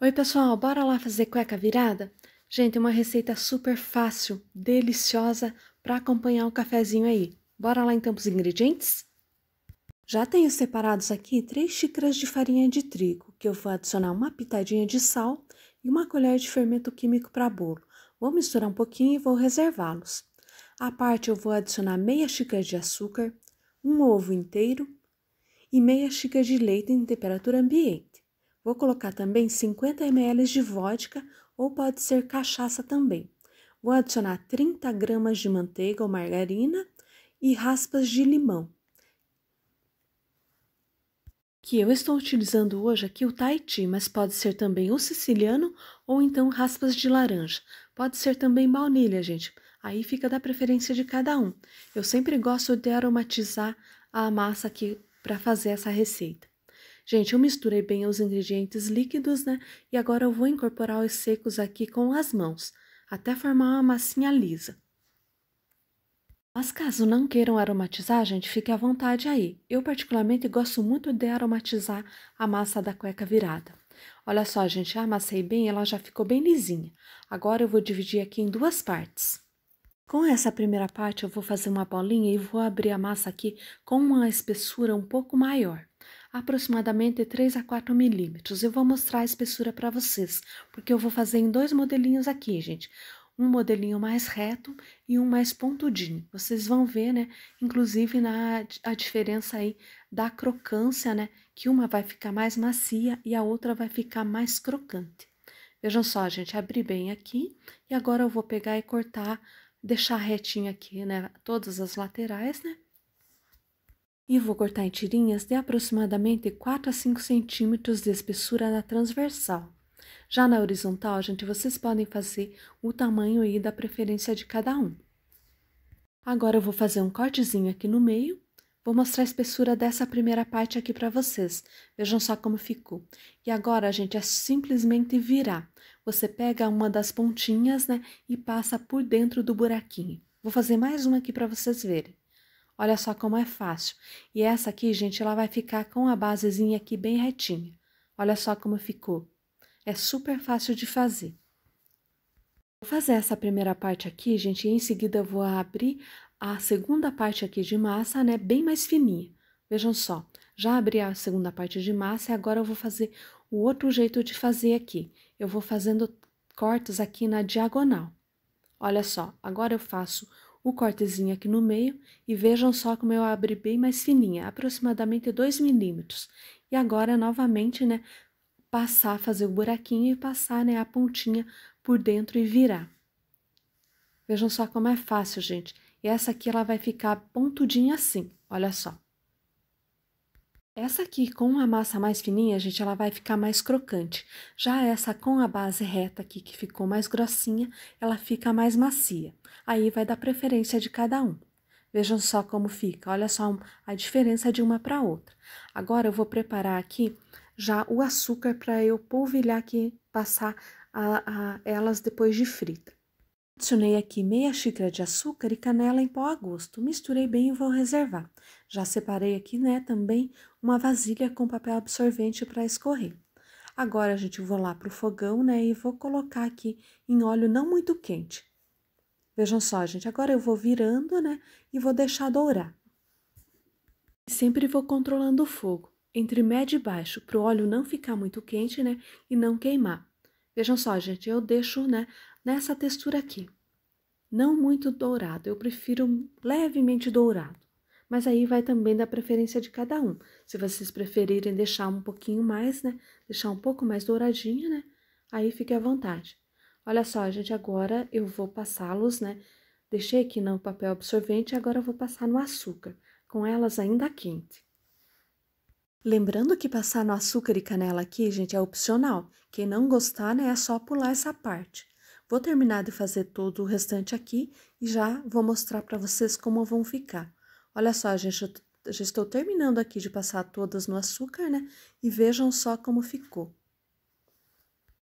Oi pessoal, bora lá fazer cueca virada? Gente, é uma receita super fácil, deliciosa para acompanhar o cafezinho aí. Bora lá então para os ingredientes? Já tenho separados aqui 3 xícaras de farinha de trigo, que eu vou adicionar uma pitadinha de sal e uma colher de fermento químico para bolo. Vou misturar um pouquinho e vou reservá-los. A parte eu vou adicionar meia xícara de açúcar, um ovo inteiro e meia xícara de leite em temperatura ambiente. Vou colocar também 50 ml de vodka ou pode ser cachaça também. Vou adicionar 30 gramas de manteiga ou margarina e raspas de limão. Que eu estou utilizando hoje aqui o Tahiti, mas pode ser também o siciliano ou então raspas de laranja. Pode ser também baunilha, gente. Aí fica da preferência de cada um. Eu sempre gosto de aromatizar a massa aqui para fazer essa receita. Gente, eu misturei bem os ingredientes líquidos, né? E agora eu vou incorporar os secos aqui com as mãos, até formar uma massinha lisa. Mas caso não queiram aromatizar, gente, fique à vontade aí. Eu particularmente gosto muito de aromatizar a massa da cueca virada. Olha só, gente, amassei bem, ela já ficou bem lisinha. Agora eu vou dividir aqui em duas partes. Com essa primeira parte eu vou fazer uma bolinha e vou abrir a massa aqui com uma espessura um pouco maior aproximadamente 3 a 4 milímetros. Eu vou mostrar a espessura para vocês, porque eu vou fazer em dois modelinhos aqui, gente. Um modelinho mais reto e um mais pontudinho. Vocês vão ver, né, inclusive na a diferença aí da crocância, né, que uma vai ficar mais macia e a outra vai ficar mais crocante. Vejam só, gente, abri bem aqui e agora eu vou pegar e cortar, deixar retinho aqui, né, todas as laterais, né, e vou cortar em tirinhas de aproximadamente 4 a 5 centímetros de espessura na transversal. Já na horizontal, gente, vocês podem fazer o tamanho aí da preferência de cada um. Agora eu vou fazer um cortezinho aqui no meio. Vou mostrar a espessura dessa primeira parte aqui para vocês. Vejam só como ficou. E agora, gente, é simplesmente virar. Você pega uma das pontinhas, né, e passa por dentro do buraquinho. Vou fazer mais uma aqui para vocês verem. Olha só como é fácil. E essa aqui, gente, ela vai ficar com a basezinha aqui bem retinha. Olha só como ficou. É super fácil de fazer. Vou fazer essa primeira parte aqui, gente, e em seguida eu vou abrir a segunda parte aqui de massa, né, bem mais fininha. Vejam só, já abri a segunda parte de massa e agora eu vou fazer o outro jeito de fazer aqui. Eu vou fazendo cortes aqui na diagonal. Olha só, agora eu faço o cortezinho aqui no meio e vejam só como eu abri bem mais fininha, aproximadamente 2 milímetros. E agora, novamente, né, passar, fazer o buraquinho e passar, né, a pontinha por dentro e virar. Vejam só como é fácil, gente. E essa aqui, ela vai ficar pontudinha assim, olha só. Essa aqui com a massa mais fininha, gente, ela vai ficar mais crocante. Já essa com a base reta aqui, que ficou mais grossinha, ela fica mais macia. Aí vai dar preferência de cada um. Vejam só como fica, olha só a diferença de uma para outra. Agora eu vou preparar aqui já o açúcar para eu polvilhar aqui, passar a, a elas depois de frita. Adicionei aqui meia xícara de açúcar e canela em pó a gosto. Misturei bem e vou reservar. Já separei aqui, né, também uma vasilha com papel absorvente para escorrer. Agora, a gente, vou lá pro fogão, né, e vou colocar aqui em óleo não muito quente. Vejam só, gente, agora eu vou virando, né, e vou deixar dourar. Sempre vou controlando o fogo, entre médio e baixo, para o óleo não ficar muito quente, né, e não queimar. Vejam só, gente, eu deixo, né, nessa textura aqui. Não muito dourado, eu prefiro levemente dourado. Mas aí vai também da preferência de cada um. Se vocês preferirem deixar um pouquinho mais, né? Deixar um pouco mais douradinha, né? Aí fique à vontade. Olha só, gente, agora eu vou passá-los, né? Deixei aqui no papel absorvente, agora eu vou passar no açúcar, com elas ainda quente. Lembrando que passar no açúcar e canela aqui, gente, é opcional. Quem não gostar, né, é só pular essa parte. Vou terminar de fazer todo o restante aqui e já vou mostrar para vocês como vão ficar. Olha só, gente, eu já estou terminando aqui de passar todas no açúcar, né? E vejam só como ficou.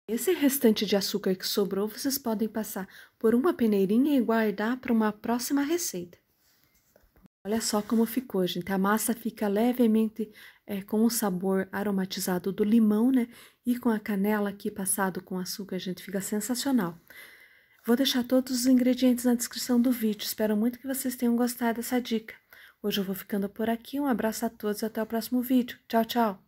Esse restante de açúcar que sobrou, vocês podem passar por uma peneirinha e guardar para uma próxima receita. Olha só como ficou, gente. A massa fica levemente é, com o sabor aromatizado do limão, né? E com a canela aqui passado com açúcar, gente, fica sensacional. Vou deixar todos os ingredientes na descrição do vídeo. Espero muito que vocês tenham gostado dessa dica. Hoje eu vou ficando por aqui. Um abraço a todos e até o próximo vídeo. Tchau, tchau!